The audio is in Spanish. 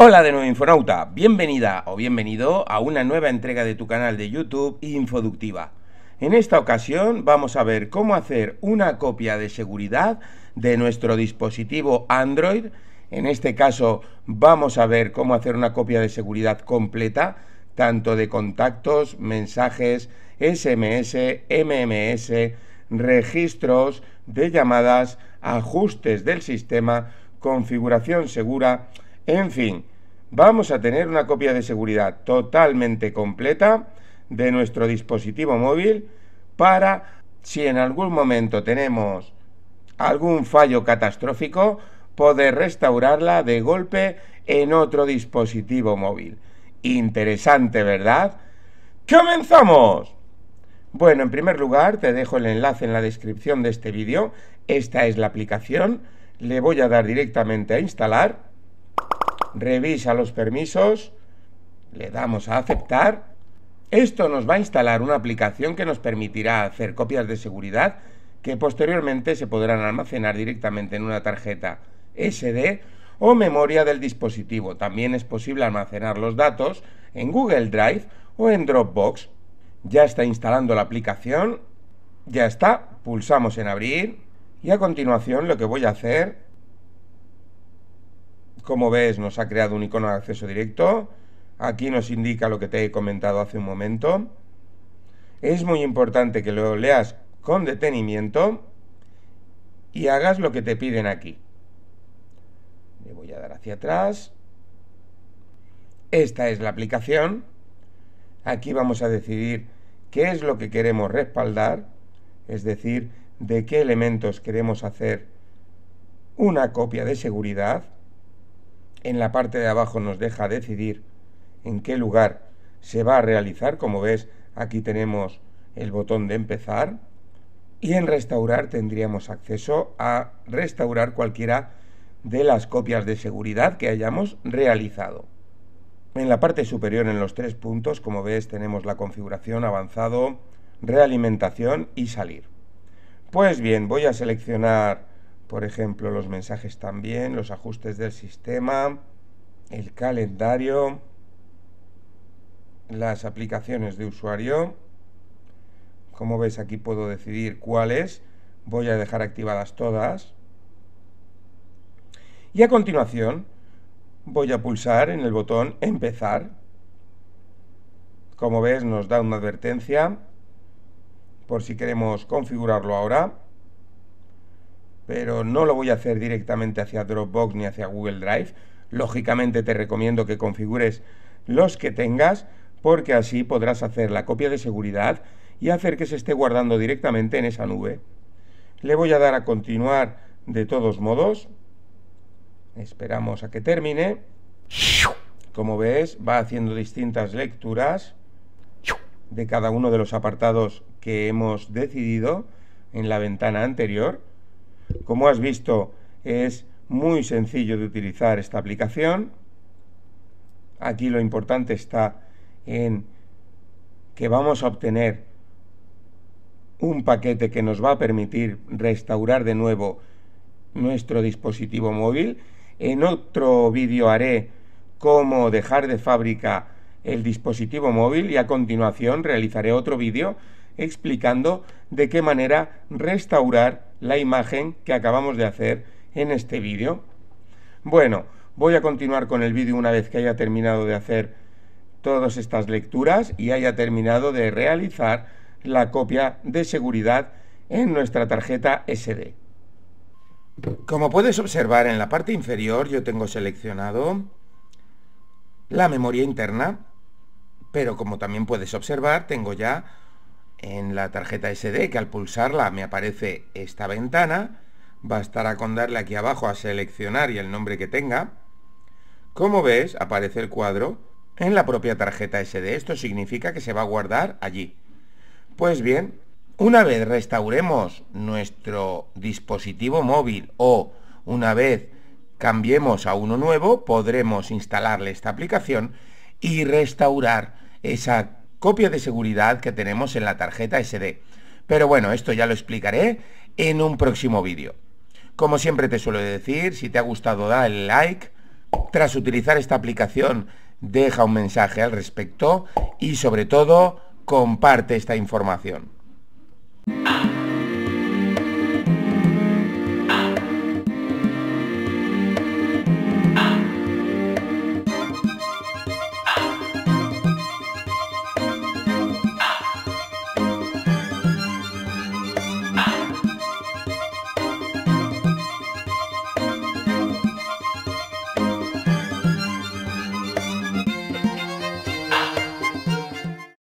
Hola de nuevo Infonauta, bienvenida o bienvenido a una nueva entrega de tu canal de YouTube Infoductiva. En esta ocasión vamos a ver cómo hacer una copia de seguridad de nuestro dispositivo Android. En este caso vamos a ver cómo hacer una copia de seguridad completa, tanto de contactos, mensajes, SMS, MMS, registros de llamadas, ajustes del sistema, configuración segura, en fin, vamos a tener una copia de seguridad totalmente completa de nuestro dispositivo móvil para si en algún momento tenemos algún fallo catastrófico, poder restaurarla de golpe en otro dispositivo móvil. Interesante, ¿verdad? ¡Comenzamos! Bueno, en primer lugar te dejo el enlace en la descripción de este vídeo. Esta es la aplicación. Le voy a dar directamente a instalar revisa los permisos, le damos a aceptar. Esto nos va a instalar una aplicación que nos permitirá hacer copias de seguridad que posteriormente se podrán almacenar directamente en una tarjeta SD o memoria del dispositivo. También es posible almacenar los datos en Google Drive o en Dropbox. Ya está instalando la aplicación. Ya está. Pulsamos en abrir. Y a continuación lo que voy a hacer como ves, nos ha creado un icono de acceso directo. Aquí nos indica lo que te he comentado hace un momento. Es muy importante que lo leas con detenimiento y hagas lo que te piden aquí. Le voy a dar hacia atrás. Esta es la aplicación. Aquí vamos a decidir qué es lo que queremos respaldar, es decir, de qué elementos queremos hacer una copia de seguridad en la parte de abajo nos deja decidir en qué lugar se va a realizar. Como ves, aquí tenemos el botón de empezar. Y en restaurar tendríamos acceso a restaurar cualquiera de las copias de seguridad que hayamos realizado. En la parte superior, en los tres puntos, como ves, tenemos la configuración avanzado, realimentación y salir. Pues bien, voy a seleccionar por ejemplo, los mensajes también, los ajustes del sistema, el calendario, las aplicaciones de usuario. Como ves, aquí puedo decidir cuáles. Voy a dejar activadas todas. Y a continuación, voy a pulsar en el botón Empezar. Como ves, nos da una advertencia por si queremos configurarlo ahora pero no lo voy a hacer directamente hacia Dropbox ni hacia Google Drive. Lógicamente te recomiendo que configures los que tengas porque así podrás hacer la copia de seguridad y hacer que se esté guardando directamente en esa nube. Le voy a dar a continuar de todos modos. Esperamos a que termine. Como ves, va haciendo distintas lecturas de cada uno de los apartados que hemos decidido en la ventana anterior. Como has visto, es muy sencillo de utilizar esta aplicación. Aquí lo importante está en que vamos a obtener un paquete que nos va a permitir restaurar de nuevo nuestro dispositivo móvil. En otro vídeo haré cómo dejar de fábrica el dispositivo móvil y a continuación realizaré otro vídeo explicando de qué manera restaurar la imagen que acabamos de hacer en este vídeo. Bueno, voy a continuar con el vídeo una vez que haya terminado de hacer todas estas lecturas y haya terminado de realizar la copia de seguridad en nuestra tarjeta SD. Como puedes observar en la parte inferior yo tengo seleccionado la memoria interna, pero como también puedes observar tengo ya en la tarjeta SD que al pulsarla me aparece esta ventana. Bastará con darle aquí abajo a seleccionar y el nombre que tenga. Como ves, aparece el cuadro en la propia tarjeta SD. Esto significa que se va a guardar allí. Pues bien, una vez restauremos nuestro dispositivo móvil o una vez cambiemos a uno nuevo, podremos instalarle esta aplicación y restaurar esa copia de seguridad que tenemos en la tarjeta SD. Pero bueno, esto ya lo explicaré en un próximo vídeo. Como siempre te suelo decir, si te ha gustado da el like. Tras utilizar esta aplicación, deja un mensaje al respecto y sobre todo, comparte esta información.